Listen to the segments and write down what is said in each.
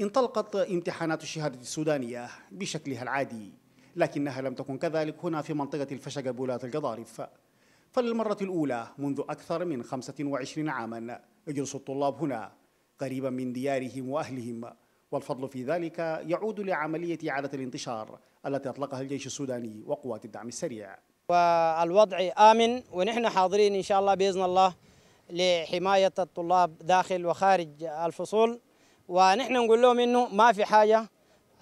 انطلقت امتحانات الشهادة السودانية بشكلها العادي لكنها لم تكن كذلك هنا في منطقة الفشقة بولاة القضارف فللمرة الأولى منذ أكثر من 25 عاما يجلس الطلاب هنا قريبا من ديارهم وأهلهم والفضل في ذلك يعود لعملية إعادة الانتشار التي أطلقها الجيش السوداني وقوات الدعم السريع والوضع آمن ونحن حاضرين إن شاء الله بإذن الله لحماية الطلاب داخل وخارج الفصول ونحن نقول لهم انه ما في حاجه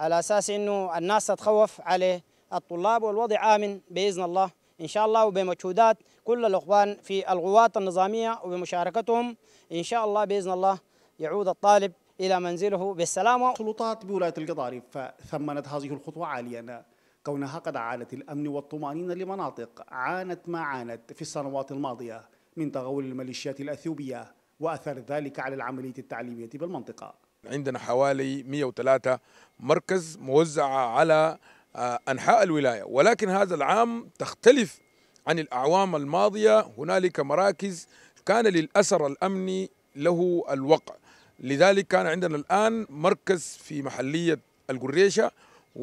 على اساس انه الناس تتخوف عليه الطلاب والوضع امن باذن الله ان شاء الله وبمجهودات كل الاخوان في القوات النظاميه وبمشاركتهم ان شاء الله باذن الله يعود الطالب الى منزله بالسلامه. السلطات بولايه القضارف ثمنت هذه الخطوه عاليا كونها قد عالت الامن والطمانينه لمناطق عانت ما عانت في السنوات الماضيه من تغول الميليشيات الاثيوبيه واثر ذلك على العمليه التعليميه بالمنطقه. عندنا حوالي 103 مركز موزعة على آه، أنحاء الولاية ولكن هذا العام تختلف عن الأعوام الماضية هنالك مراكز كان للأثر الأمني له الوقع لذلك كان عندنا الآن مركز في محلية القريشة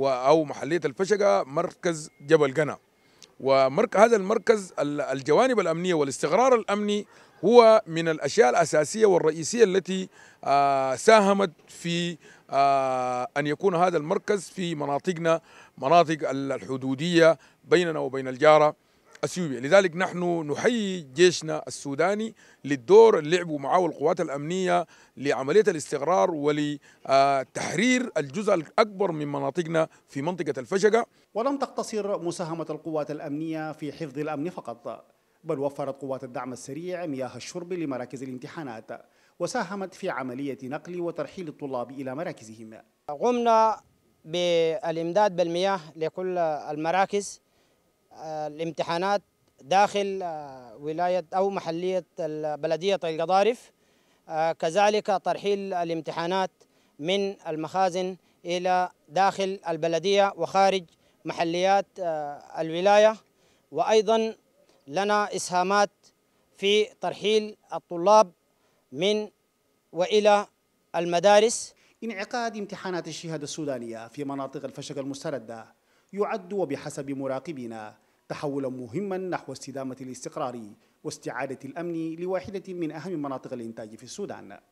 أو محلية الفشقة مركز جبل قنا ومرك هذا المركز الجوانب الامنيه والاستقرار الامني هو من الاشياء الاساسيه والرئيسيه التي آه، ساهمت في آه، ان يكون هذا المركز في مناطقنا مناطق الحدوديه بيننا وبين الجاره اثيوبيا، لذلك نحن نحيي جيشنا السوداني للدور اللي لعبوا معه القوات الامنيه لعمليه الاستقرار ولتحرير الجزء الاكبر من مناطقنا في منطقه الفشقه. ولم تقتصر مساهمه القوات الامنيه في حفظ الامن فقط، بل وفرت قوات الدعم السريع مياه الشرب لمراكز الامتحانات، وساهمت في عمليه نقل وترحيل الطلاب الى مراكزهم. قمنا بالامداد بالمياه لكل المراكز الامتحانات داخل آه، ولاية أو محلية بلدية القضارف آه، كذلك ترحيل الامتحانات من المخازن إلى داخل البلدية وخارج محليات آه، الولاية وأيضا لنا إسهامات في ترحيل الطلاب من وإلى المدارس انعقاد امتحانات الشهادة السودانية في مناطق الفشق المستردة يعد وبحسب مراقبنا تحولا مهما نحو استدامة الاستقرار واستعادة الأمن لواحدة من أهم مناطق الإنتاج في السودان